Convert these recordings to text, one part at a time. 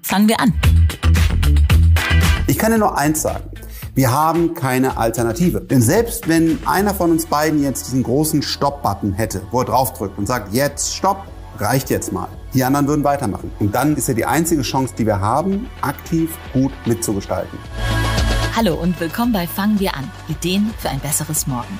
Fangen wir an. Ich kann dir nur eins sagen. Wir haben keine Alternative. Denn selbst wenn einer von uns beiden jetzt diesen großen Stopp-Button hätte, wo er draufdrückt und sagt, jetzt Stopp, reicht jetzt mal. Die anderen würden weitermachen. Und dann ist ja die einzige Chance, die wir haben, aktiv gut mitzugestalten. Hallo und willkommen bei Fangen wir an. Ideen für ein besseres Morgen.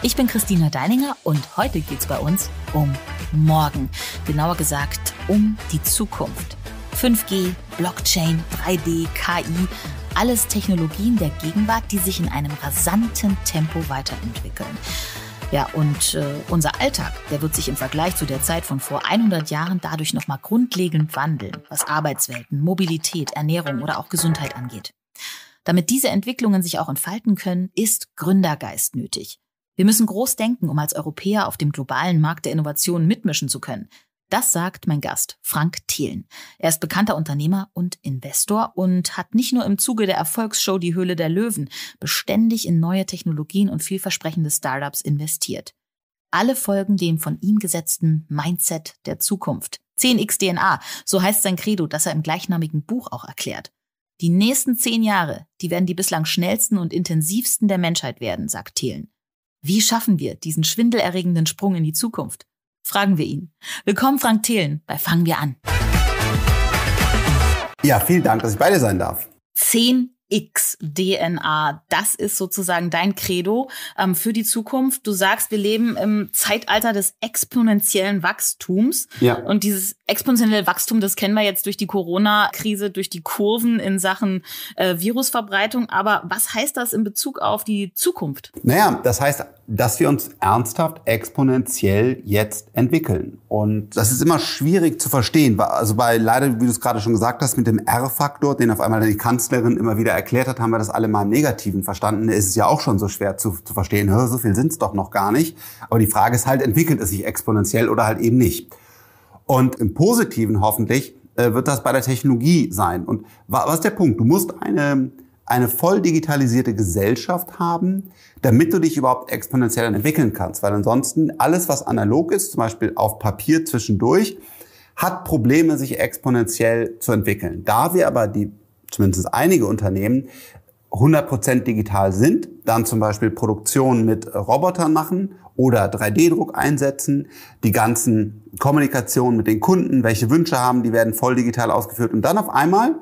Ich bin Christina Deininger und heute geht's bei uns um morgen. Genauer gesagt um die Zukunft. 5G, Blockchain, 3D, KI, alles Technologien der Gegenwart, die sich in einem rasanten Tempo weiterentwickeln. Ja, und äh, unser Alltag, der wird sich im Vergleich zu der Zeit von vor 100 Jahren dadurch nochmal grundlegend wandeln, was Arbeitswelten, Mobilität, Ernährung oder auch Gesundheit angeht. Damit diese Entwicklungen sich auch entfalten können, ist Gründergeist nötig. Wir müssen groß denken, um als Europäer auf dem globalen Markt der Innovation mitmischen zu können. Das sagt mein Gast, Frank Thelen. Er ist bekannter Unternehmer und Investor und hat nicht nur im Zuge der Erfolgsshow Die Höhle der Löwen beständig in neue Technologien und vielversprechende Startups investiert. Alle folgen dem von ihm gesetzten Mindset der Zukunft. 10 xdna so heißt sein Credo, das er im gleichnamigen Buch auch erklärt. Die nächsten zehn Jahre, die werden die bislang schnellsten und intensivsten der Menschheit werden, sagt Thelen. Wie schaffen wir diesen schwindelerregenden Sprung in die Zukunft? Fragen wir ihn. Willkommen, Frank Thelen, bei Fangen wir an. Ja, vielen Dank, dass ich beide sein darf. 10x DNA, das ist sozusagen dein Credo ähm, für die Zukunft. Du sagst, wir leben im Zeitalter des exponentiellen Wachstums. Ja. Und dieses exponentielle Wachstum, das kennen wir jetzt durch die Corona-Krise, durch die Kurven in Sachen äh, Virusverbreitung. Aber was heißt das in Bezug auf die Zukunft? Naja, das heißt dass wir uns ernsthaft exponentiell jetzt entwickeln. Und das ist immer schwierig zu verstehen. Also bei leider, wie du es gerade schon gesagt hast, mit dem R-Faktor, den auf einmal die Kanzlerin immer wieder erklärt hat, haben wir das alle mal im Negativen verstanden. ist es ja auch schon so schwer zu, zu verstehen. Hör, so viel sind es doch noch gar nicht. Aber die Frage ist halt, entwickelt es sich exponentiell oder halt eben nicht? Und im Positiven hoffentlich äh, wird das bei der Technologie sein. Und was ist der Punkt? Du musst eine eine voll digitalisierte Gesellschaft haben, damit du dich überhaupt exponentiell entwickeln kannst. Weil ansonsten alles, was analog ist, zum Beispiel auf Papier zwischendurch, hat Probleme, sich exponentiell zu entwickeln. Da wir aber die, zumindest einige Unternehmen, 100% digital sind, dann zum Beispiel Produktion mit Robotern machen oder 3D-Druck einsetzen, die ganzen Kommunikationen mit den Kunden, welche Wünsche haben, die werden voll digital ausgeführt und dann auf einmal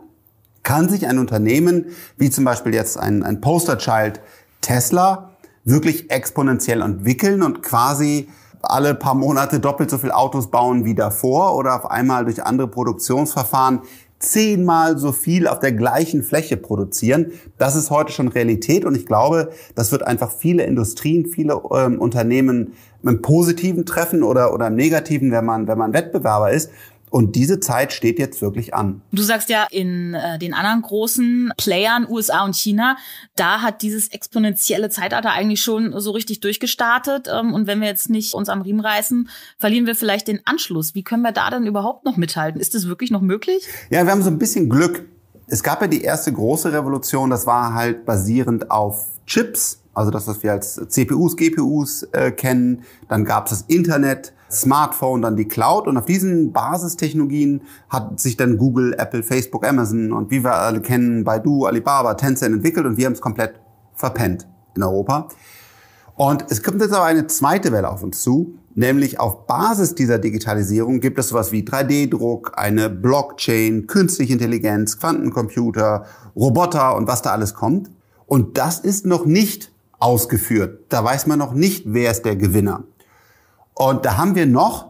kann sich ein Unternehmen, wie zum Beispiel jetzt ein, ein Posterchild Tesla, wirklich exponentiell entwickeln und quasi alle paar Monate doppelt so viel Autos bauen wie davor oder auf einmal durch andere Produktionsverfahren zehnmal so viel auf der gleichen Fläche produzieren. Das ist heute schon Realität und ich glaube, das wird einfach viele Industrien, viele ähm, Unternehmen im Positiven treffen oder, oder im Negativen, wenn man, wenn man Wettbewerber ist. Und diese Zeit steht jetzt wirklich an. Du sagst ja, in äh, den anderen großen Playern, USA und China, da hat dieses exponentielle Zeitalter eigentlich schon so richtig durchgestartet. Ähm, und wenn wir jetzt nicht uns am Riemen reißen, verlieren wir vielleicht den Anschluss. Wie können wir da dann überhaupt noch mithalten? Ist das wirklich noch möglich? Ja, wir haben so ein bisschen Glück. Es gab ja die erste große Revolution, das war halt basierend auf Chips, also das, was wir als CPUs, GPUs äh, kennen. Dann gab es das Internet, Smartphone, dann die Cloud. Und auf diesen Basistechnologien hat sich dann Google, Apple, Facebook, Amazon und wie wir alle kennen, Baidu, Alibaba, Tencent entwickelt und wir haben es komplett verpennt in Europa. Und es kommt jetzt aber eine zweite Welle auf uns zu, nämlich auf Basis dieser Digitalisierung gibt es sowas wie 3D-Druck, eine Blockchain, künstliche Intelligenz, Quantencomputer, Roboter und was da alles kommt. Und das ist noch nicht ausgeführt. Da weiß man noch nicht, wer ist der Gewinner. Und da haben wir noch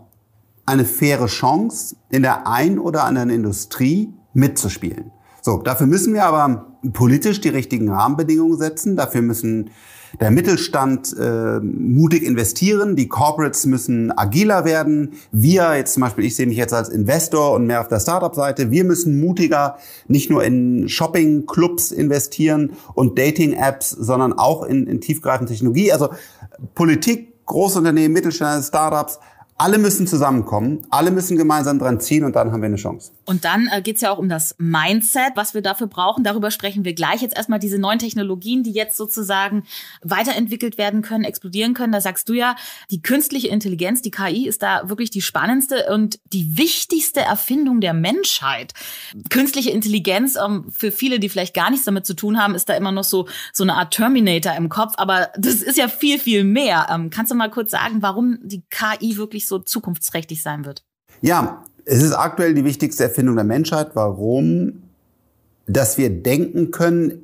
eine faire Chance, in der einen oder anderen Industrie mitzuspielen. So, dafür müssen wir aber politisch die richtigen Rahmenbedingungen setzen. Dafür müssen der Mittelstand äh, mutig investieren, die Corporates müssen agiler werden. Wir, jetzt zum Beispiel, ich sehe mich jetzt als Investor und mehr auf der Startup-Seite, wir müssen mutiger nicht nur in Shopping-Clubs investieren und Dating-Apps, sondern auch in, in tiefgreifende Technologie. Also Politik Großunternehmen, Mittelständler, Startups alle müssen zusammenkommen, alle müssen gemeinsam dran ziehen und dann haben wir eine Chance. Und dann äh, geht es ja auch um das Mindset, was wir dafür brauchen. Darüber sprechen wir gleich. Jetzt erstmal diese neuen Technologien, die jetzt sozusagen weiterentwickelt werden können, explodieren können. Da sagst du ja, die künstliche Intelligenz, die KI, ist da wirklich die spannendste und die wichtigste Erfindung der Menschheit. Künstliche Intelligenz, ähm, für viele, die vielleicht gar nichts damit zu tun haben, ist da immer noch so, so eine Art Terminator im Kopf. Aber das ist ja viel, viel mehr. Ähm, kannst du mal kurz sagen, warum die KI wirklich so zukunftsträchtig sein wird? Ja, es ist aktuell die wichtigste Erfindung der Menschheit. Warum? Dass wir denken können,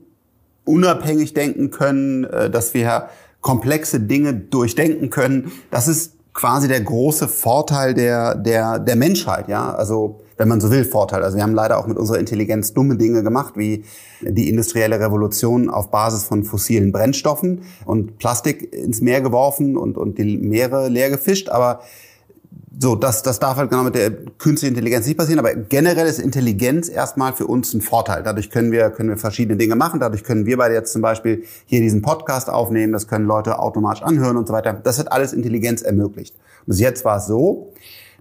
unabhängig denken können, äh, dass wir komplexe Dinge durchdenken können. Das ist quasi der große Vorteil der, der, der Menschheit, ja. Also, wenn man so will, Vorteil. Also, wir haben leider auch mit unserer Intelligenz dumme Dinge gemacht, wie die industrielle Revolution auf Basis von fossilen Brennstoffen und Plastik ins Meer geworfen und, und die Meere leer gefischt. Aber so, das, das darf halt genau mit der künstlichen Intelligenz nicht passieren, aber generell ist Intelligenz erstmal für uns ein Vorteil. Dadurch können wir, können wir verschiedene Dinge machen. Dadurch können wir beide jetzt zum Beispiel hier diesen Podcast aufnehmen. Das können Leute automatisch anhören und so weiter. Das hat alles Intelligenz ermöglicht. Bis jetzt war es so,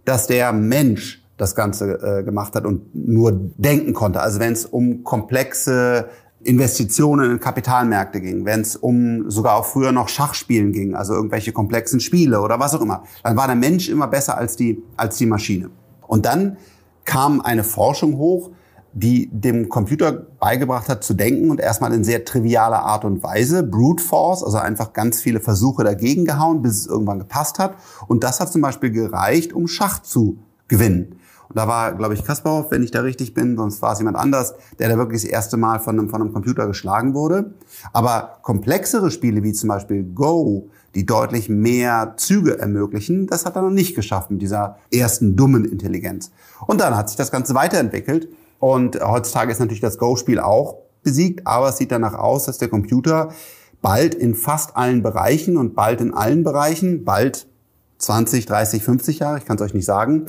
dass der Mensch das Ganze äh, gemacht hat und nur denken konnte. Also wenn es um komplexe Investitionen in Kapitalmärkte ging, wenn es um sogar auch früher noch Schachspielen ging, also irgendwelche komplexen Spiele oder was auch immer, dann war der Mensch immer besser als die, als die Maschine. Und dann kam eine Forschung hoch, die dem Computer beigebracht hat zu denken und erstmal in sehr trivialer Art und Weise, brute force, also einfach ganz viele Versuche dagegen gehauen, bis es irgendwann gepasst hat. Und das hat zum Beispiel gereicht, um Schach zu gewinnen. Da war, glaube ich, Kasparov, wenn ich da richtig bin, sonst war es jemand anders, der da wirklich das erste Mal von einem, von einem Computer geschlagen wurde. Aber komplexere Spiele wie zum Beispiel Go, die deutlich mehr Züge ermöglichen, das hat er noch nicht geschafft mit dieser ersten dummen Intelligenz. Und dann hat sich das Ganze weiterentwickelt. Und heutzutage ist natürlich das Go-Spiel auch besiegt, aber es sieht danach aus, dass der Computer bald in fast allen Bereichen und bald in allen Bereichen, bald 20, 30, 50 Jahre, ich kann es euch nicht sagen,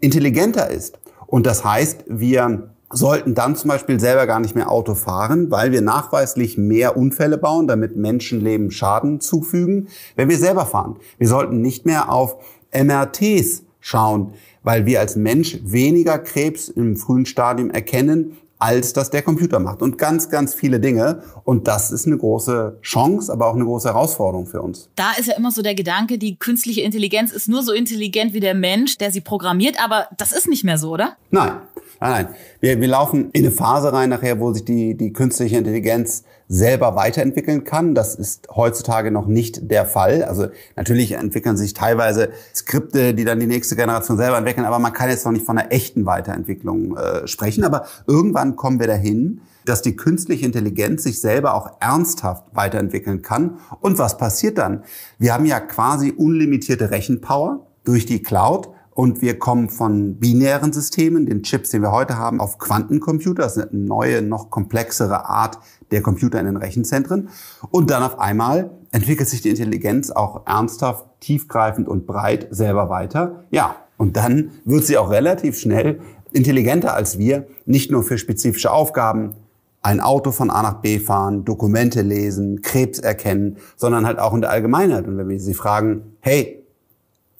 intelligenter ist. Und das heißt, wir sollten dann zum Beispiel selber gar nicht mehr Auto fahren, weil wir nachweislich mehr Unfälle bauen, damit Menschenleben Schaden zufügen, wenn wir selber fahren. Wir sollten nicht mehr auf MRTs schauen, weil wir als Mensch weniger Krebs im frühen Stadium erkennen, als das der Computer macht und ganz, ganz viele Dinge. Und das ist eine große Chance, aber auch eine große Herausforderung für uns. Da ist ja immer so der Gedanke, die künstliche Intelligenz ist nur so intelligent wie der Mensch, der sie programmiert, aber das ist nicht mehr so, oder? Nein, nein, nein. Wir, wir laufen in eine Phase rein nachher, wo sich die, die künstliche Intelligenz selber weiterentwickeln kann. Das ist heutzutage noch nicht der Fall. Also natürlich entwickeln sich teilweise Skripte, die dann die nächste Generation selber entwickeln, aber man kann jetzt noch nicht von einer echten Weiterentwicklung äh, sprechen. Aber irgendwann kommen wir dahin, dass die künstliche Intelligenz sich selber auch ernsthaft weiterentwickeln kann. Und was passiert dann? Wir haben ja quasi unlimitierte Rechenpower durch die Cloud. Und wir kommen von binären Systemen, den Chips, den wir heute haben, auf Quantencomputer. Das ist eine neue, noch komplexere Art, der Computer in den Rechenzentren. Und dann auf einmal entwickelt sich die Intelligenz auch ernsthaft, tiefgreifend und breit selber weiter. Ja, und dann wird sie auch relativ schnell intelligenter als wir, nicht nur für spezifische Aufgaben, ein Auto von A nach B fahren, Dokumente lesen, Krebs erkennen, sondern halt auch in der Allgemeinheit. Und wenn wir sie fragen, hey,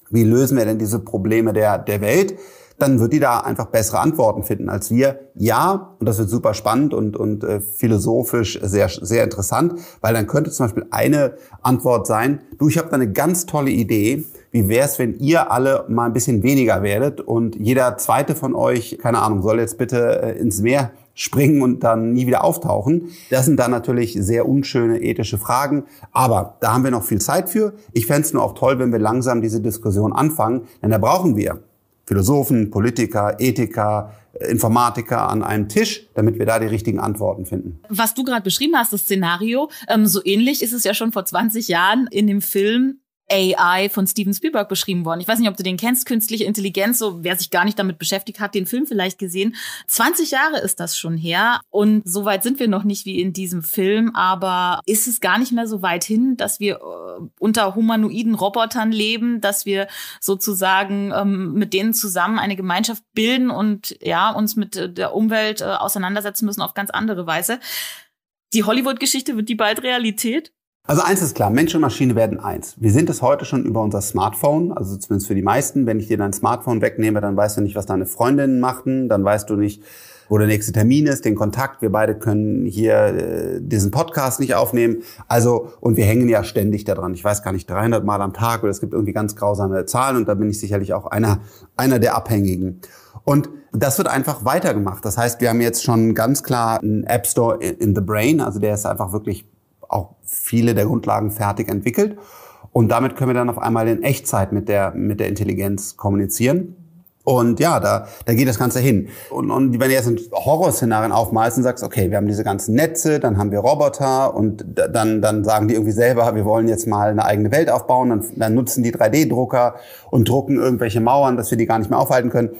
wie lösen wir denn diese Probleme der, der Welt? dann wird die da einfach bessere Antworten finden als wir. Ja, und das wird super spannend und, und äh, philosophisch sehr, sehr interessant, weil dann könnte zum Beispiel eine Antwort sein, du, ich habe da eine ganz tolle Idee, wie wäre es, wenn ihr alle mal ein bisschen weniger werdet und jeder zweite von euch, keine Ahnung, soll jetzt bitte äh, ins Meer springen und dann nie wieder auftauchen. Das sind dann natürlich sehr unschöne ethische Fragen, aber da haben wir noch viel Zeit für. Ich fände es nur auch toll, wenn wir langsam diese Diskussion anfangen, denn da brauchen wir Philosophen, Politiker, Ethiker, äh, Informatiker an einen Tisch, damit wir da die richtigen Antworten finden. Was du gerade beschrieben hast, das Szenario, ähm, so ähnlich ist es ja schon vor 20 Jahren in dem Film AI von Steven Spielberg beschrieben worden. Ich weiß nicht, ob du den kennst, künstliche Intelligenz, so wer sich gar nicht damit beschäftigt hat, den Film vielleicht gesehen. 20 Jahre ist das schon her und so weit sind wir noch nicht wie in diesem Film, aber ist es gar nicht mehr so weit hin, dass wir äh, unter humanoiden Robotern leben, dass wir sozusagen ähm, mit denen zusammen eine Gemeinschaft bilden und ja, uns mit äh, der Umwelt äh, auseinandersetzen müssen auf ganz andere Weise. Die Hollywood-Geschichte wird die bald Realität? Also eins ist klar, Mensch und Maschine werden eins. Wir sind es heute schon über unser Smartphone, also zumindest für die meisten. Wenn ich dir dein Smartphone wegnehme, dann weißt du nicht, was deine Freundinnen machten, dann weißt du nicht, wo der nächste Termin ist, den Kontakt. Wir beide können hier äh, diesen Podcast nicht aufnehmen. Also, und wir hängen ja ständig daran. Ich weiß gar nicht, 300 Mal am Tag oder es gibt irgendwie ganz grausame Zahlen und da bin ich sicherlich auch einer, einer der Abhängigen. Und das wird einfach weitergemacht. Das heißt, wir haben jetzt schon ganz klar einen App Store in the Brain, also der ist einfach wirklich auch viele der Grundlagen fertig entwickelt. Und damit können wir dann auf einmal in Echtzeit mit der, mit der Intelligenz kommunizieren. Und ja, da, da geht das Ganze hin. Und, und wenn du jetzt ein Horrorszenarien aufmalst und sagst, okay, wir haben diese ganzen Netze, dann haben wir Roboter und dann, dann sagen die irgendwie selber, wir wollen jetzt mal eine eigene Welt aufbauen, dann, dann nutzen die 3D-Drucker und drucken irgendwelche Mauern, dass wir die gar nicht mehr aufhalten können.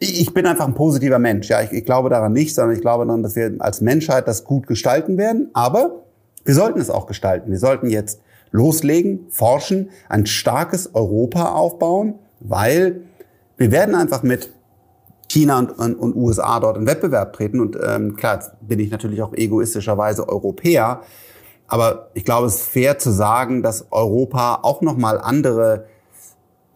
Ich, ich bin einfach ein positiver Mensch. Ja, ich, ich glaube daran nicht, sondern ich glaube daran, dass wir als Menschheit das gut gestalten werden. Aber wir sollten es auch gestalten. Wir sollten jetzt loslegen, forschen, ein starkes Europa aufbauen, weil wir werden einfach mit China und, und, und USA dort in Wettbewerb treten. Und ähm, klar, jetzt bin ich natürlich auch egoistischerweise Europäer. Aber ich glaube, es ist fair zu sagen, dass Europa auch nochmal andere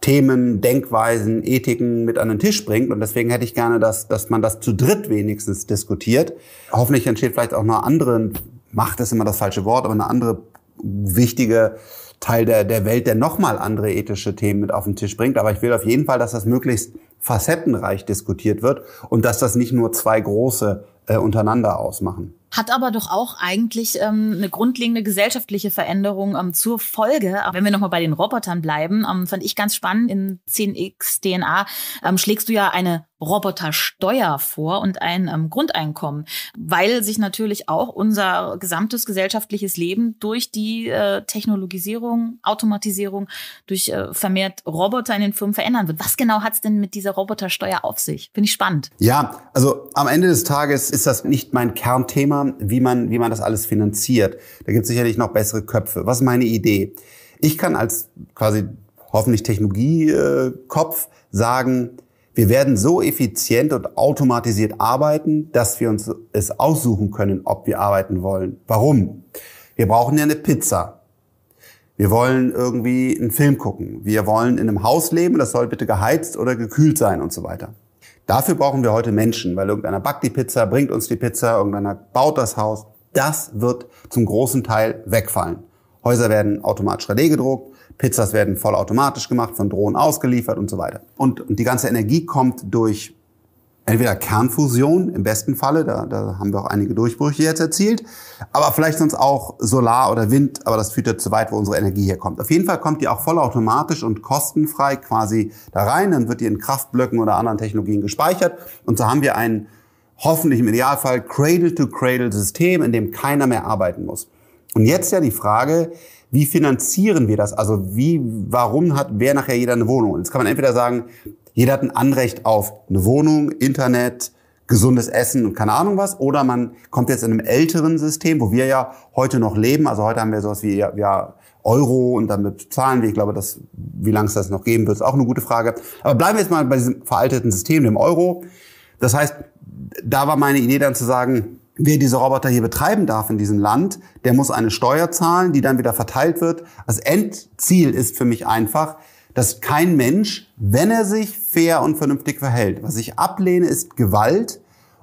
Themen, Denkweisen, Ethiken mit an den Tisch bringt. Und deswegen hätte ich gerne, dass, dass man das zu dritt wenigstens diskutiert. Hoffentlich entsteht vielleicht auch noch anderen Macht ist immer das falsche Wort, aber eine andere wichtige Teil der, der Welt, der nochmal andere ethische Themen mit auf den Tisch bringt. Aber ich will auf jeden Fall, dass das möglichst facettenreich diskutiert wird und dass das nicht nur zwei große äh, untereinander ausmachen. Hat aber doch auch eigentlich ähm, eine grundlegende gesellschaftliche Veränderung ähm, zur Folge. Wenn wir nochmal bei den Robotern bleiben, ähm, fand ich ganz spannend, in 10x DNA ähm, schlägst du ja eine Robotersteuer vor und ein ähm, Grundeinkommen, weil sich natürlich auch unser gesamtes gesellschaftliches Leben durch die äh, Technologisierung, Automatisierung, durch äh, vermehrt Roboter in den Firmen verändern wird. Was genau hat es denn mit dieser Robotersteuer auf sich? Finde ich spannend. Ja, also am Ende des Tages ist das nicht mein Kernthema, wie man, wie man das alles finanziert. Da gibt es sicherlich noch bessere Köpfe. Was ist meine Idee? Ich kann als quasi hoffentlich Technologiekopf sagen, wir werden so effizient und automatisiert arbeiten, dass wir uns es aussuchen können, ob wir arbeiten wollen. Warum? Wir brauchen ja eine Pizza. Wir wollen irgendwie einen Film gucken. Wir wollen in einem Haus leben, das soll bitte geheizt oder gekühlt sein und so weiter. Dafür brauchen wir heute Menschen, weil irgendeiner backt die Pizza, bringt uns die Pizza, irgendeiner baut das Haus. Das wird zum großen Teil wegfallen. Häuser werden automatisch Relais gedruckt, Pizzas werden vollautomatisch gemacht, von Drohnen ausgeliefert und so weiter. Und, und die ganze Energie kommt durch entweder Kernfusion im besten Falle, da, da haben wir auch einige Durchbrüche jetzt erzielt, aber vielleicht sonst auch Solar oder Wind, aber das führt ja zu weit, wo unsere Energie herkommt. Auf jeden Fall kommt die auch vollautomatisch und kostenfrei quasi da rein, dann wird die in Kraftblöcken oder anderen Technologien gespeichert und so haben wir ein hoffentlich im Idealfall Cradle-to-Cradle-System, in dem keiner mehr arbeiten muss. Und jetzt ja die Frage, wie finanzieren wir das? Also wie, warum hat wer nachher jeder eine Wohnung? Jetzt kann man entweder sagen, jeder hat ein Anrecht auf eine Wohnung, Internet, gesundes Essen und keine Ahnung was. Oder man kommt jetzt in einem älteren System, wo wir ja heute noch leben. Also heute haben wir sowas wie ja, Euro und damit zahlen wir. Ich glaube, dass, wie lange es das noch geben wird, ist auch eine gute Frage. Aber bleiben wir jetzt mal bei diesem veralteten System, dem Euro. Das heißt, da war meine Idee dann zu sagen, wer diese Roboter hier betreiben darf in diesem Land, der muss eine Steuer zahlen, die dann wieder verteilt wird. Das Endziel ist für mich einfach, dass kein Mensch, wenn er sich fair und vernünftig verhält, was ich ablehne, ist Gewalt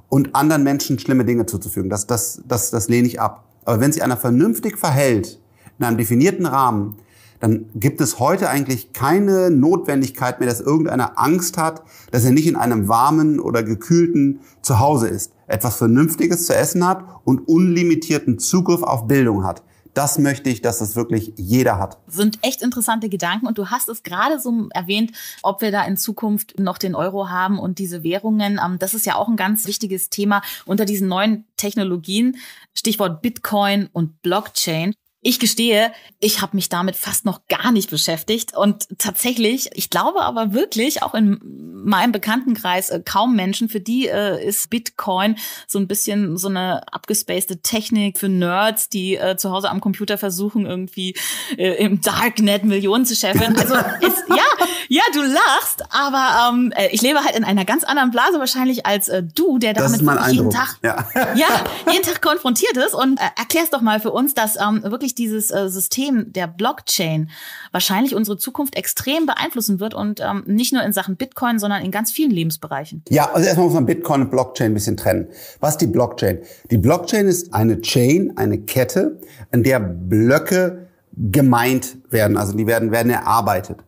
und anderen Menschen schlimme Dinge zuzufügen. Das, das, das, das lehne ich ab. Aber wenn sich einer vernünftig verhält, in einem definierten Rahmen, dann gibt es heute eigentlich keine Notwendigkeit mehr, dass irgendeiner Angst hat, dass er nicht in einem warmen oder gekühlten Zuhause ist etwas Vernünftiges zu essen hat und unlimitierten Zugriff auf Bildung hat. Das möchte ich, dass das wirklich jeder hat. Sind echt interessante Gedanken und du hast es gerade so erwähnt, ob wir da in Zukunft noch den Euro haben und diese Währungen. Ähm, das ist ja auch ein ganz wichtiges Thema unter diesen neuen Technologien. Stichwort Bitcoin und Blockchain. Ich gestehe, ich habe mich damit fast noch gar nicht beschäftigt und tatsächlich, ich glaube aber wirklich, auch in meinem Bekanntenkreis äh, kaum Menschen, für die äh, ist Bitcoin so ein bisschen so eine abgespacete Technik für Nerds, die äh, zu Hause am Computer versuchen, irgendwie äh, im Darknet Millionen zu scheffeln. Also ist, ja, ja, du lachst, aber ähm, äh, ich lebe halt in einer ganz anderen Blase wahrscheinlich als du, der damit jeden Tag, ja. ja. jeden Tag konfrontiert ist und äh, erklärst doch mal für uns, dass ähm, wirklich wirklich dieses äh, System der Blockchain wahrscheinlich unsere Zukunft extrem beeinflussen wird und ähm, nicht nur in Sachen Bitcoin, sondern in ganz vielen Lebensbereichen. Ja, also erstmal muss man Bitcoin und Blockchain ein bisschen trennen. Was ist die Blockchain? Die Blockchain ist eine Chain, eine Kette, in der Blöcke gemeint werden, also die werden, werden erarbeitet.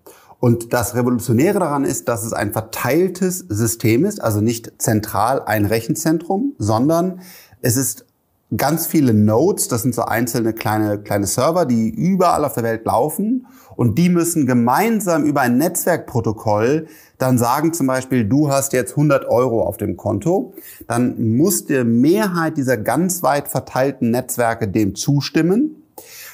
Und das Revolutionäre daran ist, dass es ein verteiltes System ist, also nicht zentral ein Rechenzentrum, sondern es ist ganz viele Nodes, das sind so einzelne kleine, kleine Server, die überall auf der Welt laufen und die müssen gemeinsam über ein Netzwerkprotokoll dann sagen zum Beispiel, du hast jetzt 100 Euro auf dem Konto, dann muss der Mehrheit dieser ganz weit verteilten Netzwerke dem zustimmen.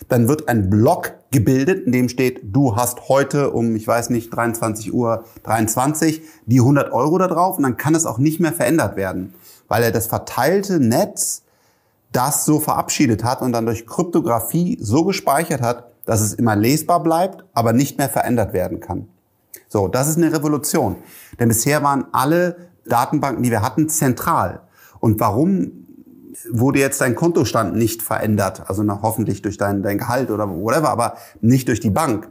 Dann wird ein Block gebildet, in dem steht, du hast heute um, ich weiß nicht, 23 Uhr 23 die 100 Euro da drauf und dann kann es auch nicht mehr verändert werden, weil er das verteilte Netz das so verabschiedet hat und dann durch Kryptographie so gespeichert hat, dass es immer lesbar bleibt, aber nicht mehr verändert werden kann. So, das ist eine Revolution. Denn bisher waren alle Datenbanken, die wir hatten, zentral. Und warum wurde jetzt dein Kontostand nicht verändert? Also na, hoffentlich durch dein, dein Gehalt oder whatever, aber nicht durch die Bank.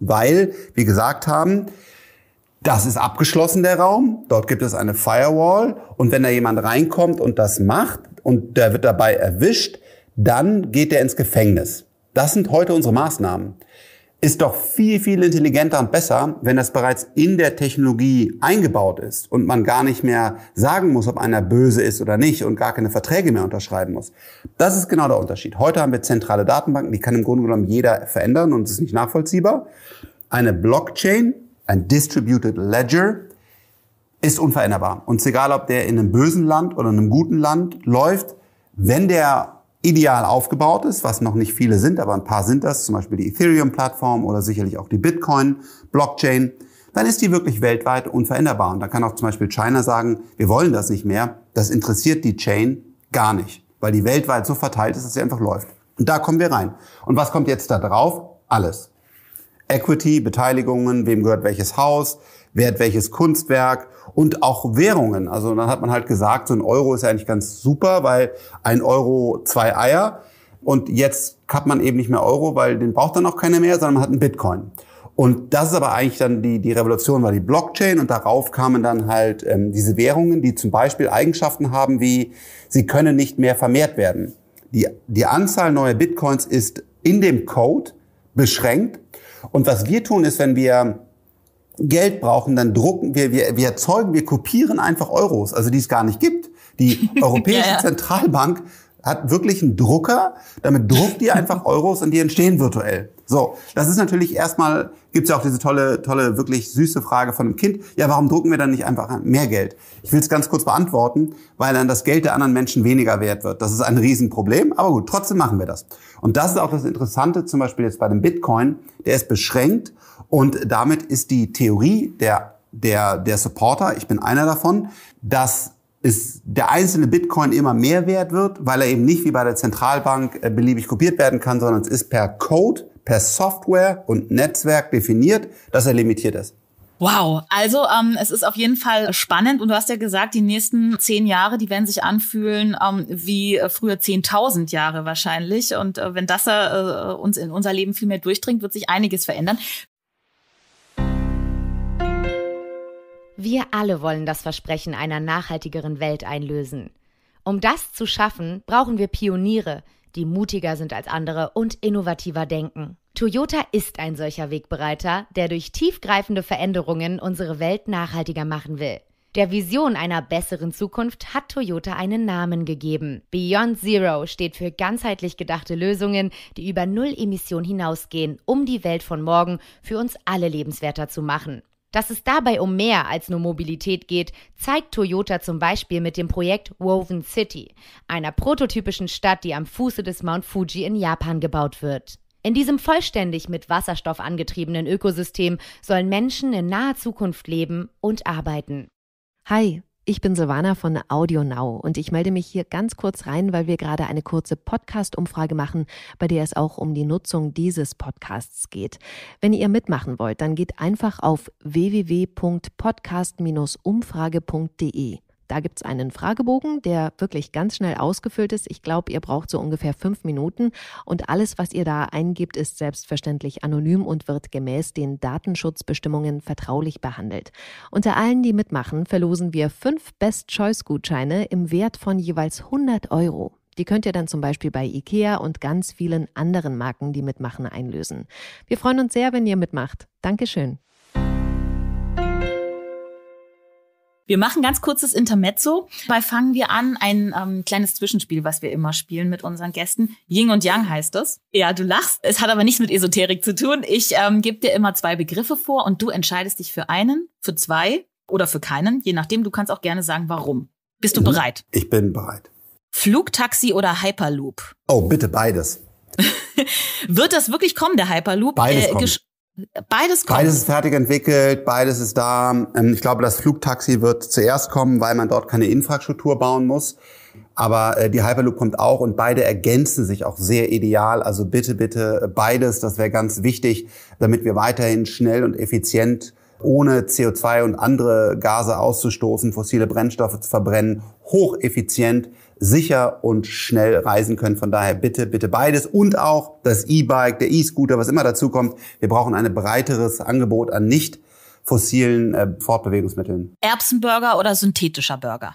Weil wir gesagt haben, das ist abgeschlossen, der Raum. Dort gibt es eine Firewall. Und wenn da jemand reinkommt und das macht, und der wird dabei erwischt, dann geht er ins Gefängnis. Das sind heute unsere Maßnahmen. Ist doch viel, viel intelligenter und besser, wenn das bereits in der Technologie eingebaut ist und man gar nicht mehr sagen muss, ob einer böse ist oder nicht und gar keine Verträge mehr unterschreiben muss. Das ist genau der Unterschied. Heute haben wir zentrale Datenbanken, die kann im Grunde genommen jeder verändern und es ist nicht nachvollziehbar. Eine Blockchain, ein Distributed Ledger, ist unveränderbar. Und es egal, ob der in einem bösen Land oder in einem guten Land läuft, wenn der ideal aufgebaut ist, was noch nicht viele sind, aber ein paar sind das, zum Beispiel die Ethereum-Plattform oder sicherlich auch die Bitcoin-Blockchain, dann ist die wirklich weltweit unveränderbar. Und dann kann auch zum Beispiel China sagen, wir wollen das nicht mehr. Das interessiert die Chain gar nicht, weil die weltweit so verteilt ist, dass sie einfach läuft. Und da kommen wir rein. Und was kommt jetzt da drauf? Alles. Equity, Beteiligungen, wem gehört welches Haus, wer hat welches Kunstwerk und auch Währungen. Also dann hat man halt gesagt, so ein Euro ist ja eigentlich ganz super, weil ein Euro zwei Eier. Und jetzt hat man eben nicht mehr Euro, weil den braucht dann auch keiner mehr, sondern man hat einen Bitcoin. Und das ist aber eigentlich dann die, die Revolution, war die Blockchain und darauf kamen dann halt ähm, diese Währungen, die zum Beispiel Eigenschaften haben wie, sie können nicht mehr vermehrt werden. Die, die Anzahl neuer Bitcoins ist in dem Code beschränkt. Und was wir tun ist, wenn wir Geld brauchen, dann drucken wir, wir, wir erzeugen, wir kopieren einfach Euros, also die es gar nicht gibt. Die Europäische ja, ja. Zentralbank hat wirklich einen Drucker, damit druckt die einfach Euros und die entstehen virtuell. So, das ist natürlich erstmal, gibt's ja auch diese tolle, tolle, wirklich süße Frage von einem Kind, ja, warum drucken wir dann nicht einfach mehr Geld? Ich will es ganz kurz beantworten, weil dann das Geld der anderen Menschen weniger wert wird. Das ist ein Riesenproblem, aber gut, trotzdem machen wir das. Und das ist auch das Interessante, zum Beispiel jetzt bei dem Bitcoin, der ist beschränkt und damit ist die Theorie der, der, der Supporter, ich bin einer davon, dass ist der einzelne Bitcoin immer mehr wert wird, weil er eben nicht wie bei der Zentralbank äh, beliebig kopiert werden kann, sondern es ist per Code, per Software und Netzwerk definiert, dass er limitiert ist. Wow, also ähm, es ist auf jeden Fall spannend und du hast ja gesagt, die nächsten zehn Jahre, die werden sich anfühlen ähm, wie äh, früher 10.000 Jahre wahrscheinlich und äh, wenn das äh, uns in unser Leben viel mehr durchdringt, wird sich einiges verändern. Wir alle wollen das Versprechen einer nachhaltigeren Welt einlösen. Um das zu schaffen, brauchen wir Pioniere, die mutiger sind als andere und innovativer denken. Toyota ist ein solcher Wegbereiter, der durch tiefgreifende Veränderungen unsere Welt nachhaltiger machen will. Der Vision einer besseren Zukunft hat Toyota einen Namen gegeben. Beyond Zero steht für ganzheitlich gedachte Lösungen, die über Null Emission hinausgehen, um die Welt von morgen für uns alle lebenswerter zu machen. Dass es dabei um mehr als nur Mobilität geht, zeigt Toyota zum Beispiel mit dem Projekt Woven City, einer prototypischen Stadt, die am Fuße des Mount Fuji in Japan gebaut wird. In diesem vollständig mit Wasserstoff angetriebenen Ökosystem sollen Menschen in naher Zukunft leben und arbeiten. Hi, ich bin Silvana von AudioNow und ich melde mich hier ganz kurz rein, weil wir gerade eine kurze Podcast-Umfrage machen, bei der es auch um die Nutzung dieses Podcasts geht. Wenn ihr mitmachen wollt, dann geht einfach auf www.podcast-umfrage.de. Da gibt es einen Fragebogen, der wirklich ganz schnell ausgefüllt ist. Ich glaube, ihr braucht so ungefähr fünf Minuten. Und alles, was ihr da eingibt, ist selbstverständlich anonym und wird gemäß den Datenschutzbestimmungen vertraulich behandelt. Unter allen, die mitmachen, verlosen wir fünf Best-Choice-Gutscheine im Wert von jeweils 100 Euro. Die könnt ihr dann zum Beispiel bei IKEA und ganz vielen anderen Marken, die mitmachen, einlösen. Wir freuen uns sehr, wenn ihr mitmacht. Dankeschön. Wir machen ganz kurzes Intermezzo. Dabei fangen wir an, ein ähm, kleines Zwischenspiel, was wir immer spielen mit unseren Gästen. Ying und Yang heißt es. Ja, du lachst. Es hat aber nichts mit Esoterik zu tun. Ich ähm, gebe dir immer zwei Begriffe vor und du entscheidest dich für einen, für zwei oder für keinen, je nachdem. Du kannst auch gerne sagen, warum. Bist du mhm. bereit? Ich bin bereit. Flugtaxi oder Hyperloop? Oh, bitte beides. Wird das wirklich kommen, der Hyperloop? Beides äh, kommt. Beides kommt. Beides ist fertig entwickelt, beides ist da. Ähm, ich glaube, das Flugtaxi wird zuerst kommen, weil man dort keine Infrastruktur bauen muss. Aber äh, die Hyperloop kommt auch und beide ergänzen sich auch sehr ideal. Also bitte, bitte beides, das wäre ganz wichtig, damit wir weiterhin schnell und effizient ohne CO2 und andere Gase auszustoßen, fossile Brennstoffe zu verbrennen, hocheffizient sicher und schnell reisen können. Von daher bitte, bitte beides und auch das E-Bike, der E-Scooter, was immer dazu kommt. Wir brauchen ein breiteres Angebot an nicht fossilen äh, Fortbewegungsmitteln. Erbsenburger oder synthetischer Burger?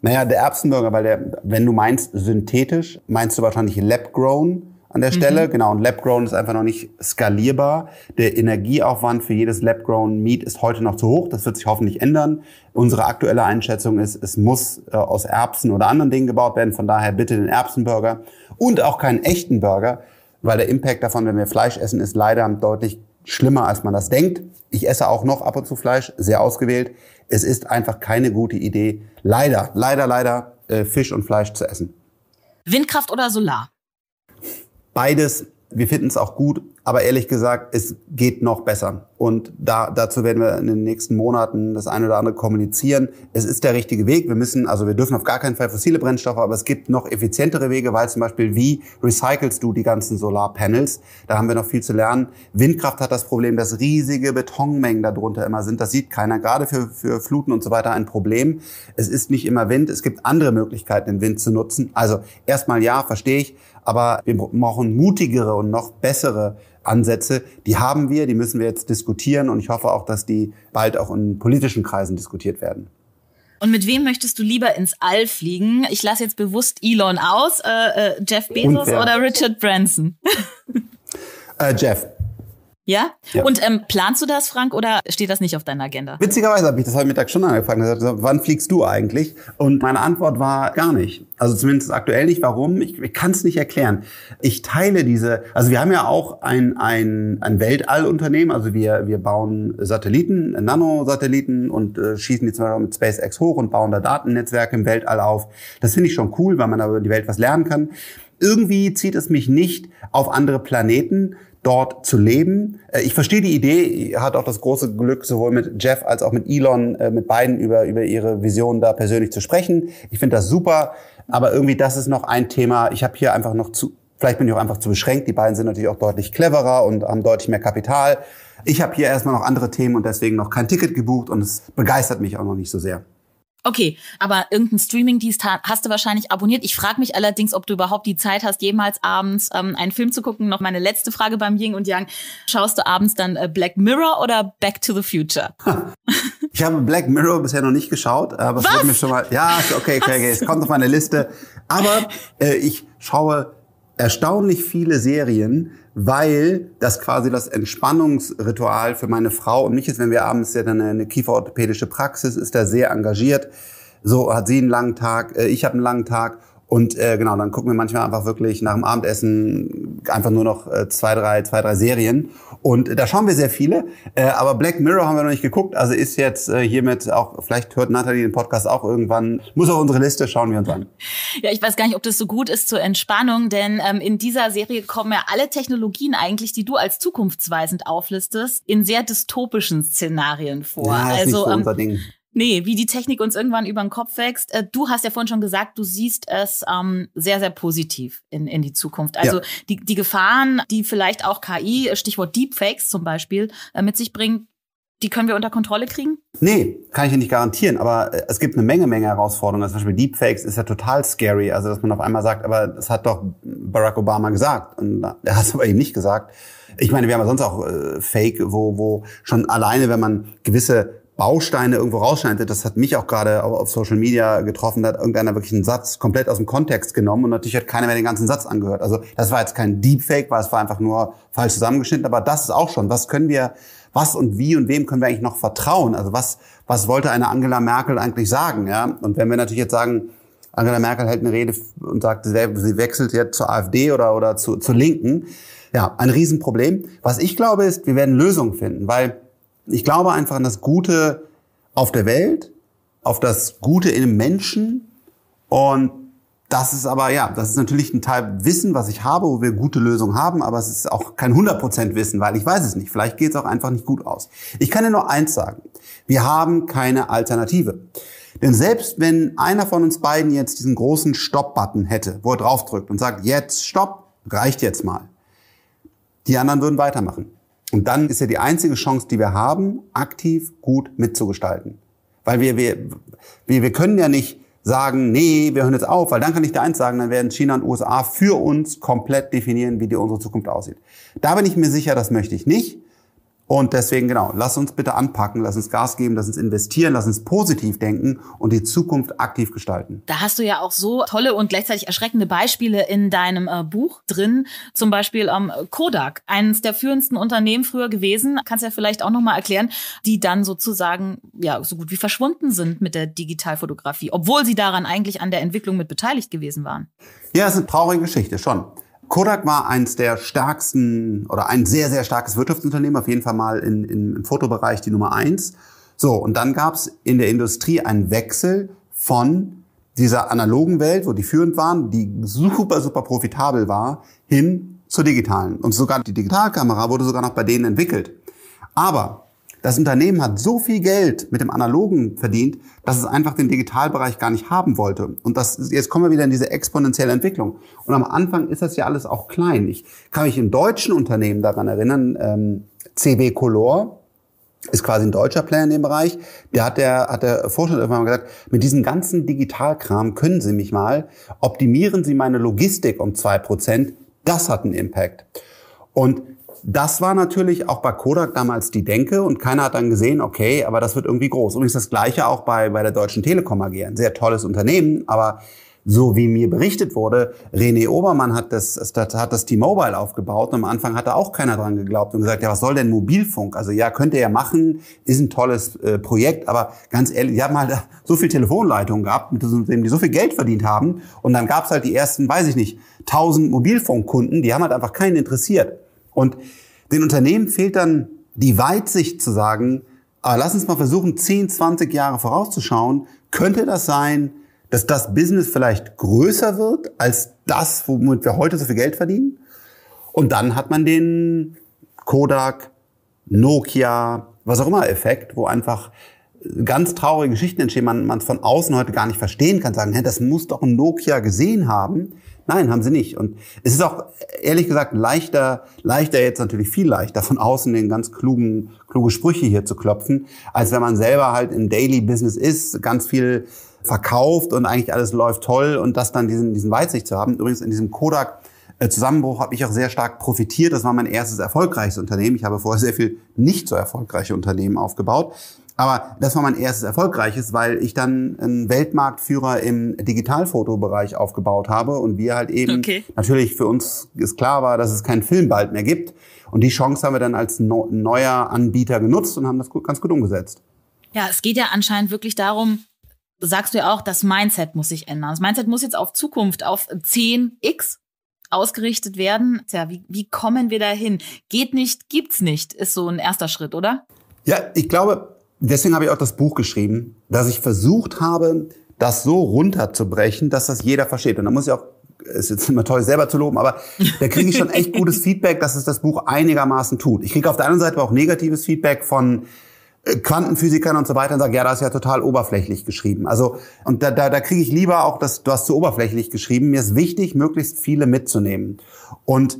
Naja, der Erbsenburger, weil der, wenn du meinst synthetisch, meinst du wahrscheinlich lab-grown an der mhm. Stelle. Mhm. Genau, und Labgrown ist einfach noch nicht skalierbar. Der Energieaufwand für jedes labgrown meat ist heute noch zu hoch. Das wird sich hoffentlich ändern. Unsere aktuelle Einschätzung ist, es muss äh, aus Erbsen oder anderen Dingen gebaut werden. Von daher bitte den Erbsenburger und auch keinen echten Burger, weil der Impact davon, wenn wir Fleisch essen, ist leider deutlich schlimmer, als man das denkt. Ich esse auch noch ab und zu Fleisch, sehr ausgewählt. Es ist einfach keine gute Idee, leider, leider, leider äh, Fisch und Fleisch zu essen. Windkraft oder Solar? beides, wir finden es auch gut, aber ehrlich gesagt, es geht noch besser. Und da, dazu werden wir in den nächsten Monaten das eine oder andere kommunizieren. Es ist der richtige Weg. Wir müssen, also wir dürfen auf gar keinen Fall fossile Brennstoffe, aber es gibt noch effizientere Wege, weil zum Beispiel, wie recycelst du die ganzen Solarpanels? Da haben wir noch viel zu lernen. Windkraft hat das Problem, dass riesige Betonmengen darunter immer sind. Das sieht keiner. Gerade für, für Fluten und so weiter ein Problem. Es ist nicht immer Wind. Es gibt andere Möglichkeiten, den Wind zu nutzen. Also erstmal ja, verstehe ich. Aber wir brauchen mutigere und noch bessere Ansätze, die haben wir, die müssen wir jetzt diskutieren und ich hoffe auch, dass die bald auch in politischen Kreisen diskutiert werden. Und mit wem möchtest du lieber ins All fliegen? Ich lasse jetzt bewusst Elon aus, äh, äh, Jeff Bezos Unfair. oder Richard Branson? äh, Jeff. Ja? ja. Und ähm, planst du das, Frank, oder steht das nicht auf deiner Agenda? Witzigerweise habe ich das heute Mittag schon angefragt. gesagt, wann fliegst du eigentlich? Und meine Antwort war gar nicht. Also zumindest aktuell nicht. Warum? Ich, ich kann es nicht erklären. Ich teile diese, also wir haben ja auch ein, ein, ein Weltallunternehmen. Also wir, wir bauen Satelliten, Nanosatelliten und äh, schießen die zum Beispiel mit SpaceX hoch und bauen da Datennetzwerke im Weltall auf. Das finde ich schon cool, weil man da über die Welt was lernen kann irgendwie zieht es mich nicht auf andere Planeten, dort zu leben. Äh, ich verstehe die Idee, hat auch das große Glück, sowohl mit Jeff als auch mit Elon, äh, mit beiden über, über ihre Vision da persönlich zu sprechen. Ich finde das super, aber irgendwie das ist noch ein Thema. Ich habe hier einfach noch zu, vielleicht bin ich auch einfach zu beschränkt. Die beiden sind natürlich auch deutlich cleverer und haben deutlich mehr Kapital. Ich habe hier erstmal noch andere Themen und deswegen noch kein Ticket gebucht und es begeistert mich auch noch nicht so sehr. Okay, aber irgendein Streaming-Dienst hast du wahrscheinlich abonniert. Ich frage mich allerdings, ob du überhaupt die Zeit hast, jemals abends ähm, einen Film zu gucken. Noch meine letzte Frage beim Ying und Yang. Schaust du abends dann äh, Black Mirror oder Back to the Future? Ich habe Black Mirror bisher noch nicht geschaut, aber es wird mir schon mal. Ja, okay, okay, okay, es kommt auf meine Liste. Aber äh, ich schaue erstaunlich viele Serien, weil das quasi das Entspannungsritual für meine Frau und mich ist, wenn wir abends ja dann eine Kieferorthopädische Praxis ist, da sehr engagiert. So hat sie einen langen Tag, äh, ich habe einen langen Tag und äh, genau, dann gucken wir manchmal einfach wirklich nach dem Abendessen einfach nur noch äh, zwei, drei, zwei, drei Serien. Und äh, da schauen wir sehr viele. Äh, aber Black Mirror haben wir noch nicht geguckt. Also ist jetzt äh, hiermit auch, vielleicht hört Nathalie den Podcast auch irgendwann. Muss auf unsere Liste, schauen wir uns an. Ja, ich weiß gar nicht, ob das so gut ist zur Entspannung, denn ähm, in dieser Serie kommen ja alle Technologien eigentlich, die du als zukunftsweisend auflistest, in sehr dystopischen Szenarien vor. Ja, also, ist nicht also, so ähm, unser Ding. Nee, wie die Technik uns irgendwann über den Kopf wächst. Äh, du hast ja vorhin schon gesagt, du siehst es ähm, sehr, sehr positiv in, in die Zukunft. Also ja. die, die Gefahren, die vielleicht auch KI, Stichwort Deepfakes zum Beispiel, äh, mit sich bringt, die können wir unter Kontrolle kriegen? Nee, kann ich ja nicht garantieren, aber äh, es gibt eine Menge, Menge Herausforderungen. Also zum Beispiel Deepfakes ist ja total scary. Also, dass man auf einmal sagt, aber das hat doch Barack Obama gesagt. Und äh, er hat es aber eben nicht gesagt. Ich meine, wir haben ja sonst auch äh, Fake, wo, wo schon alleine, wenn man gewisse Bausteine irgendwo rausschneidet, das hat mich auch gerade auf Social Media getroffen, da hat irgendeiner wirklich einen Satz komplett aus dem Kontext genommen und natürlich hat keiner mehr den ganzen Satz angehört. Also das war jetzt kein Deepfake, weil es war einfach nur falsch zusammengeschnitten, aber das ist auch schon, was können wir, was und wie und wem können wir eigentlich noch vertrauen? Also was, was wollte eine Angela Merkel eigentlich sagen? Ja? Und wenn wir natürlich jetzt sagen, Angela Merkel hält eine Rede und sagt, sie wechselt jetzt zur AfD oder, oder zu, zur Linken, ja, ein Riesenproblem. Was ich glaube ist, wir werden Lösungen finden, weil ich glaube einfach an das Gute auf der Welt, auf das Gute in im Menschen. Und das ist aber, ja, das ist natürlich ein Teil Wissen, was ich habe, wo wir gute Lösungen haben, aber es ist auch kein 100% Wissen, weil ich weiß es nicht. Vielleicht geht es auch einfach nicht gut aus. Ich kann dir nur eins sagen. Wir haben keine Alternative. Denn selbst wenn einer von uns beiden jetzt diesen großen Stopp-Button hätte, wo er draufdrückt und sagt, jetzt stopp, reicht jetzt mal. Die anderen würden weitermachen. Und dann ist ja die einzige Chance, die wir haben, aktiv gut mitzugestalten. Weil wir, wir, wir, können ja nicht sagen, nee, wir hören jetzt auf, weil dann kann ich dir eins sagen, dann werden China und USA für uns komplett definieren, wie die unsere Zukunft aussieht. Da bin ich mir sicher, das möchte ich nicht. Und deswegen, genau, lass uns bitte anpacken, lass uns Gas geben, lass uns investieren, lass uns positiv denken und die Zukunft aktiv gestalten. Da hast du ja auch so tolle und gleichzeitig erschreckende Beispiele in deinem äh, Buch drin. Zum Beispiel ähm, Kodak, eines der führendsten Unternehmen früher gewesen, kannst ja vielleicht auch nochmal erklären, die dann sozusagen ja so gut wie verschwunden sind mit der Digitalfotografie, obwohl sie daran eigentlich an der Entwicklung mit beteiligt gewesen waren. Ja, es ist eine traurige Geschichte, schon. Kodak war eins der stärksten oder ein sehr, sehr starkes Wirtschaftsunternehmen, auf jeden Fall mal in, in, im Fotobereich die Nummer eins. So, und dann gab es in der Industrie einen Wechsel von dieser analogen Welt, wo die führend waren, die super, super profitabel war, hin zur digitalen. Und sogar die Digitalkamera wurde sogar noch bei denen entwickelt. Aber das Unternehmen hat so viel Geld mit dem Analogen verdient, dass es einfach den Digitalbereich gar nicht haben wollte. Und das, jetzt kommen wir wieder in diese exponentielle Entwicklung. Und am Anfang ist das ja alles auch klein. Ich kann mich in deutschen Unternehmen daran erinnern, ähm, CB Color, ist quasi ein deutscher Player in dem Bereich. Der hat der, hat der Vorstand irgendwann mal gesagt, mit diesem ganzen Digitalkram können Sie mich mal, optimieren Sie meine Logistik um zwei Prozent. Das hat einen Impact. Und das war natürlich auch bei Kodak damals die Denke und keiner hat dann gesehen, okay, aber das wird irgendwie groß. Und Übrigens das gleiche auch bei, bei der Deutschen Telekom AG, ein sehr tolles Unternehmen, aber so wie mir berichtet wurde, René Obermann hat das, hat das T-Mobile aufgebaut und am Anfang hat da auch keiner dran geglaubt und gesagt, ja, was soll denn Mobilfunk? Also ja, könnt ihr ja machen, ist ein tolles äh, Projekt, aber ganz ehrlich, die haben halt so viel Telefonleitungen gehabt, mit denen die so viel Geld verdient haben und dann gab's halt die ersten, weiß ich nicht, tausend Mobilfunkkunden, die haben halt einfach keinen interessiert. Und den Unternehmen fehlt dann die Weitsicht zu sagen, aber ah, lass uns mal versuchen, 10, 20 Jahre vorauszuschauen. Könnte das sein, dass das Business vielleicht größer wird als das, womit wir heute so viel Geld verdienen? Und dann hat man den Kodak, Nokia, was auch immer Effekt, wo einfach ganz traurige Geschichten entstehen, man man von außen heute gar nicht verstehen kann, sagen, hä, das muss doch ein Nokia gesehen haben. Nein, haben sie nicht. Und es ist auch, ehrlich gesagt, leichter, leichter jetzt natürlich viel leichter, von außen den ganz klugen, kluge Sprüche hier zu klopfen, als wenn man selber halt im Daily Business ist, ganz viel verkauft und eigentlich alles läuft toll und das dann diesen, diesen Weitsicht zu haben. Übrigens in diesem Kodak äh, Zusammenbruch habe ich auch sehr stark profitiert. Das war mein erstes erfolgreiches Unternehmen. Ich habe vorher sehr viel nicht so erfolgreiche Unternehmen aufgebaut. Aber das war mein erstes erfolgreiches, weil ich dann einen Weltmarktführer im Digitalfotobereich aufgebaut habe und wir halt eben okay. natürlich für uns ist klar war, dass es keinen Film bald mehr gibt. Und die Chance haben wir dann als neuer Anbieter genutzt und haben das ganz gut umgesetzt. Ja, es geht ja anscheinend wirklich darum, sagst du ja auch, das Mindset muss sich ändern. Das Mindset muss jetzt auf Zukunft, auf 10x ausgerichtet werden. Tja, wie, wie kommen wir da hin? Geht nicht, gibt's nicht, ist so ein erster Schritt, oder? Ja, ich glaube, deswegen habe ich auch das Buch geschrieben, dass ich versucht habe, das so runterzubrechen, dass das jeder versteht. Und da muss ich auch, ist jetzt immer toll, selber zu loben, aber da kriege ich schon echt gutes Feedback, dass es das Buch einigermaßen tut. Ich kriege auf der anderen Seite auch negatives Feedback von äh, Quantenphysikern und so weiter und sage, ja, das ist ja total oberflächlich geschrieben. Also, und da, da, da kriege ich lieber auch, dass du hast zu oberflächlich geschrieben. Mir ist wichtig, möglichst viele mitzunehmen. Und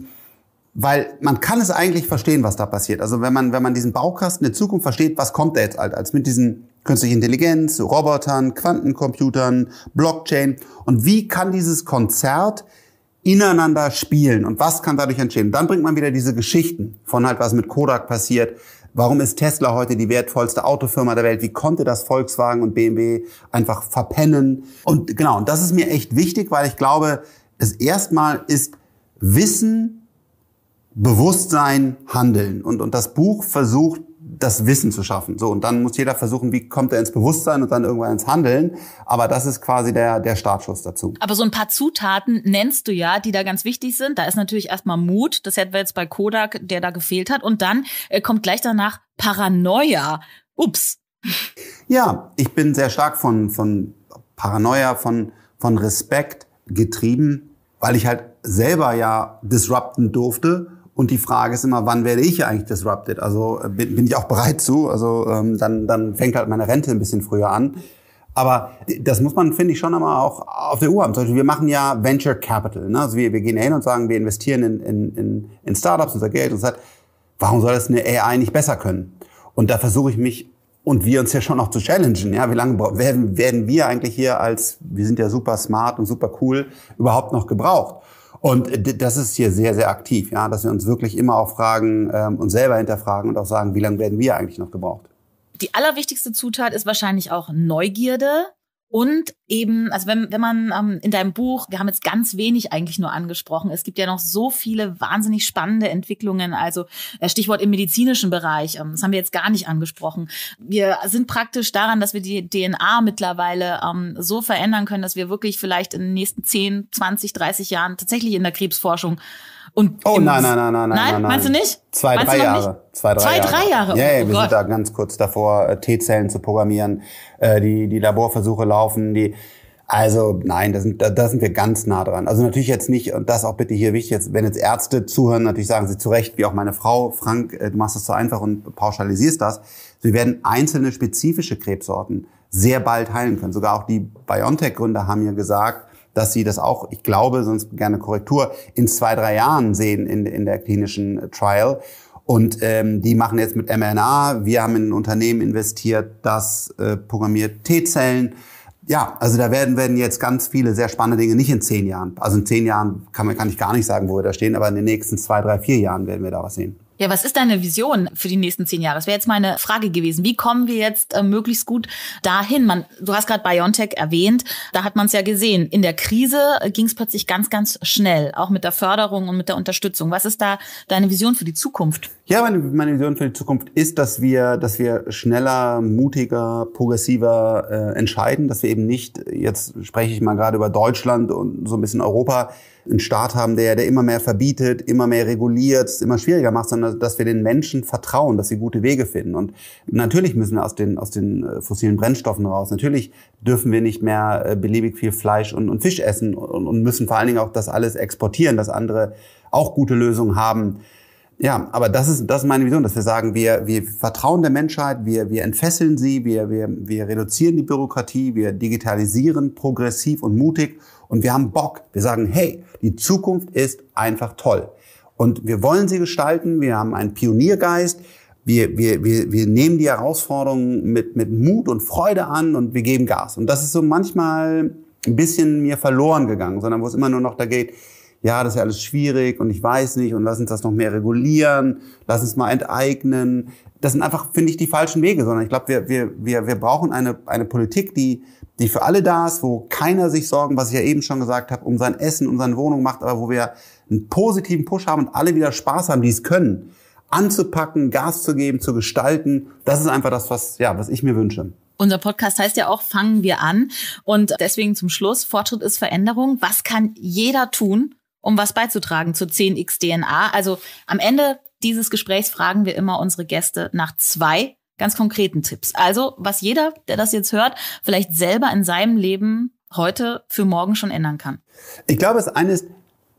weil man kann es eigentlich verstehen, was da passiert. Also wenn man, wenn man diesen Baukasten der Zukunft versteht, was kommt da jetzt halt als mit diesen künstlichen Intelligenz, Robotern, Quantencomputern, Blockchain und wie kann dieses Konzert ineinander spielen und was kann dadurch entstehen? Dann bringt man wieder diese Geschichten von halt, was mit Kodak passiert. Warum ist Tesla heute die wertvollste Autofirma der Welt? Wie konnte das Volkswagen und BMW einfach verpennen? Und genau, und das ist mir echt wichtig, weil ich glaube, es erstmal ist Wissen Bewusstsein handeln. Und, und das Buch versucht, das Wissen zu schaffen. So, und dann muss jeder versuchen, wie kommt er ins Bewusstsein und dann irgendwann ins Handeln. Aber das ist quasi der, der Startschuss dazu. Aber so ein paar Zutaten nennst du ja, die da ganz wichtig sind. Da ist natürlich erstmal Mut. Das hätten wir jetzt bei Kodak, der da gefehlt hat. Und dann äh, kommt gleich danach Paranoia. Ups. Ja, ich bin sehr stark von, von Paranoia, von, von Respekt getrieben, weil ich halt selber ja disrupten durfte und die Frage ist immer, wann werde ich eigentlich disrupted? Also äh, bin, bin ich auch bereit zu? Also ähm, dann, dann fängt halt meine Rente ein bisschen früher an. Aber das muss man, finde ich, schon einmal auch auf der Uhr haben. Zum Beispiel, wir machen ja Venture Capital. Ne? Also wir, wir gehen ja hin und sagen, wir investieren in, in, in, in Startups, unser Geld und sagt, warum soll das eine AI nicht besser können? Und da versuche ich mich und wir uns ja schon noch zu challengen. Ja, wie lange werden, werden wir eigentlich hier als, wir sind ja super smart und super cool, überhaupt noch gebraucht? Und das ist hier sehr, sehr aktiv, ja, dass wir uns wirklich immer auch fragen ähm, und selber hinterfragen und auch sagen, wie lange werden wir eigentlich noch gebraucht? Die allerwichtigste Zutat ist wahrscheinlich auch Neugierde. Und eben, also wenn, wenn man ähm, in deinem Buch, wir haben jetzt ganz wenig eigentlich nur angesprochen, es gibt ja noch so viele wahnsinnig spannende Entwicklungen, also äh, Stichwort im medizinischen Bereich, ähm, das haben wir jetzt gar nicht angesprochen. Wir sind praktisch daran, dass wir die DNA mittlerweile ähm, so verändern können, dass wir wirklich vielleicht in den nächsten 10, 20, 30 Jahren tatsächlich in der Krebsforschung und oh, nein, nein, nein, nein, nein, nein, nein. Meinst du nicht? Zwei, meinst drei Jahre. Zwei, drei, Zwei, drei Jahre. Jahre. Ja, oh wir Gott. sind da ganz kurz davor, äh, T-Zellen zu programmieren. Äh, die, die Laborversuche laufen, die, also nein, da sind, da, da sind wir ganz nah dran. Also natürlich jetzt nicht, und das auch bitte hier wichtig, jetzt, wenn jetzt Ärzte zuhören, natürlich sagen sie zu Recht, wie auch meine Frau, Frank, äh, du machst das so einfach und pauschalisierst das. Sie werden einzelne spezifische Krebsorten sehr bald heilen können. Sogar auch die BioNTech-Gründer haben ja gesagt, dass sie das auch, ich glaube, sonst gerne Korrektur, in zwei, drei Jahren sehen in, in der klinischen äh, Trial. Und ähm, die machen jetzt mit mRNA. Wir haben in ein Unternehmen investiert, das äh, programmiert T-Zellen. Ja, also da werden, werden jetzt ganz viele sehr spannende Dinge, nicht in zehn Jahren. Also in zehn Jahren kann, man, kann ich gar nicht sagen, wo wir da stehen, aber in den nächsten zwei, drei, vier Jahren werden wir da was sehen. Ja, was ist deine Vision für die nächsten zehn Jahre? Das wäre jetzt meine Frage gewesen. Wie kommen wir jetzt äh, möglichst gut dahin? Man, du hast gerade BioNTech erwähnt, da hat man es ja gesehen. In der Krise äh, ging es plötzlich ganz, ganz schnell, auch mit der Förderung und mit der Unterstützung. Was ist da deine Vision für die Zukunft? Ja, meine, meine Vision für die Zukunft ist, dass wir, dass wir schneller, mutiger, progressiver äh, entscheiden, dass wir eben nicht, jetzt spreche ich mal gerade über Deutschland und so ein bisschen Europa, einen Staat haben, der, der immer mehr verbietet, immer mehr reguliert, immer schwieriger macht, sondern dass wir den Menschen vertrauen, dass sie gute Wege finden. Und natürlich müssen wir aus den, aus den äh, fossilen Brennstoffen raus. Natürlich dürfen wir nicht mehr äh, beliebig viel Fleisch und, und Fisch essen und, und müssen vor allen Dingen auch das alles exportieren, dass andere auch gute Lösungen haben. Ja, aber das ist, das ist meine Vision, dass wir sagen, wir, wir vertrauen der Menschheit, wir, wir entfesseln sie, wir, wir, wir reduzieren die Bürokratie, wir digitalisieren progressiv und mutig und wir haben Bock. Wir sagen, hey, die Zukunft ist einfach toll. Und wir wollen sie gestalten. Wir haben einen Pioniergeist. Wir, wir, wir, wir nehmen die Herausforderungen mit, mit Mut und Freude an und wir geben Gas. Und das ist so manchmal ein bisschen mir verloren gegangen, sondern wo es immer nur noch da geht, ja, das ist ja alles schwierig und ich weiß nicht und lass uns das noch mehr regulieren, lass uns mal enteignen, das sind einfach, finde ich, die falschen Wege, sondern ich glaube, wir, wir, wir, wir brauchen eine, eine Politik, die, die für alle da ist, wo keiner sich Sorgen, was ich ja eben schon gesagt habe, um sein Essen, um seine Wohnung macht, aber wo wir einen positiven Push haben und alle wieder Spaß haben, die es können, anzupacken, Gas zu geben, zu gestalten. Das ist einfach das, was, ja, was ich mir wünsche. Unser Podcast heißt ja auch, fangen wir an. Und deswegen zum Schluss, Fortschritt ist Veränderung. Was kann jeder tun, um was beizutragen zur 10x DNA? Also am Ende dieses Gesprächs fragen wir immer unsere Gäste nach zwei ganz konkreten Tipps. Also, was jeder, der das jetzt hört, vielleicht selber in seinem Leben heute für morgen schon ändern kann. Ich glaube, es eine ist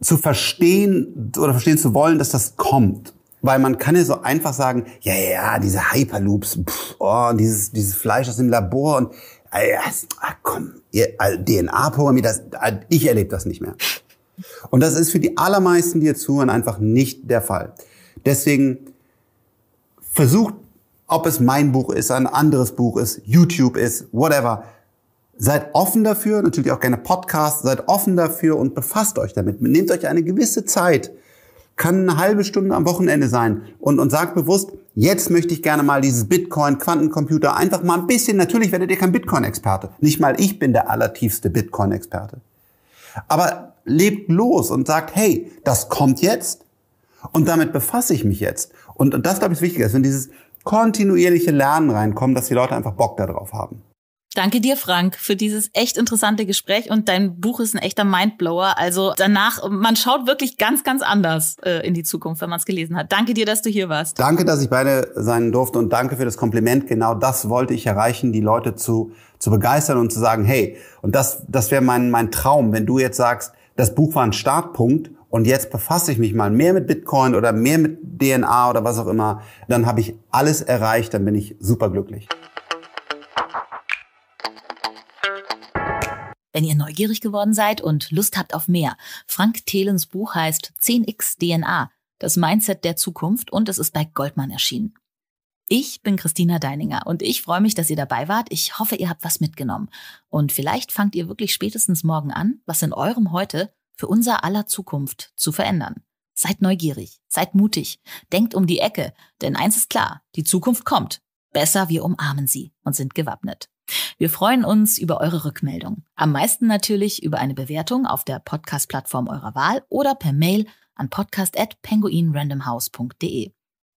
zu verstehen oder verstehen zu wollen, dass das kommt. Weil man kann ja so einfach sagen, ja, ja, diese Hyperloops, pff, oh, dieses, dieses Fleisch aus dem Labor und ah, ah komm, DNA-Programmier, das, ah, ich erlebe das nicht mehr. Und das ist für die allermeisten, die jetzt zuhören, einfach nicht der Fall. Deswegen versucht, ob es mein Buch ist, ein anderes Buch ist, YouTube ist, whatever. Seid offen dafür, natürlich auch gerne Podcasts, seid offen dafür und befasst euch damit. Nehmt euch eine gewisse Zeit, kann eine halbe Stunde am Wochenende sein und, und sagt bewusst, jetzt möchte ich gerne mal dieses Bitcoin, Quantencomputer, einfach mal ein bisschen, natürlich werdet ihr kein Bitcoin-Experte. Nicht mal ich bin der allertiefste Bitcoin-Experte. Aber lebt los und sagt, hey, das kommt jetzt, und damit befasse ich mich jetzt. Und, und das, glaube ich, ist wichtig, dass wenn dieses kontinuierliche Lernen reinkommt, dass die Leute einfach Bock darauf haben. Danke dir, Frank, für dieses echt interessante Gespräch und dein Buch ist ein echter Mindblower. Also danach, man schaut wirklich ganz, ganz anders äh, in die Zukunft, wenn man es gelesen hat. Danke dir, dass du hier warst. Danke, dass ich beide sein durfte und danke für das Kompliment. Genau das wollte ich erreichen, die Leute zu, zu begeistern und zu sagen, hey, und das, das wäre mein, mein Traum, wenn du jetzt sagst, das Buch war ein Startpunkt und jetzt befasse ich mich mal mehr mit Bitcoin oder mehr mit DNA oder was auch immer, dann habe ich alles erreicht, dann bin ich superglücklich. Wenn ihr neugierig geworden seid und Lust habt auf mehr, Frank Thelens Buch heißt 10x DNA, das Mindset der Zukunft und es ist bei Goldman erschienen. Ich bin Christina Deininger und ich freue mich, dass ihr dabei wart. Ich hoffe, ihr habt was mitgenommen. Und vielleicht fangt ihr wirklich spätestens morgen an, was in eurem heute für unser aller Zukunft zu verändern. Seid neugierig, seid mutig, denkt um die Ecke, denn eins ist klar, die Zukunft kommt. Besser, wir umarmen sie und sind gewappnet. Wir freuen uns über eure Rückmeldung. Am meisten natürlich über eine Bewertung auf der Podcast-Plattform eurer Wahl oder per Mail an podcast.penguinrandomhouse.de.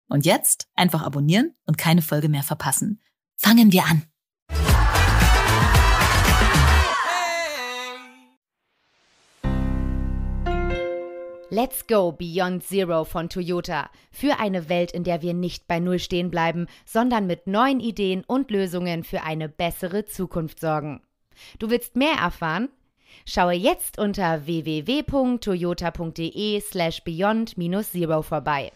Und jetzt einfach abonnieren und keine Folge mehr verpassen. Fangen wir an! Let's Go Beyond Zero von Toyota für eine Welt, in der wir nicht bei Null stehen bleiben, sondern mit neuen Ideen und Lösungen für eine bessere Zukunft sorgen. Du willst mehr erfahren? Schaue jetzt unter www.toyota.de slash beyond-zero vorbei.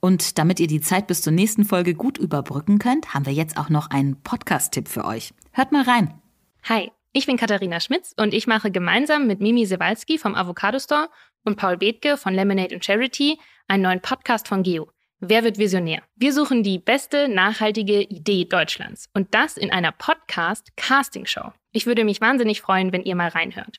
Und damit ihr die Zeit bis zur nächsten Folge gut überbrücken könnt, haben wir jetzt auch noch einen Podcast-Tipp für euch. Hört mal rein. Hi, ich bin Katharina Schmitz und ich mache gemeinsam mit Mimi Sewalski vom Avocado Store und Paul Bethke von Lemonade and Charity einen neuen Podcast von Geo. Wer wird Visionär? Wir suchen die beste nachhaltige Idee Deutschlands und das in einer Podcast-Casting-Show. Ich würde mich wahnsinnig freuen, wenn ihr mal reinhört.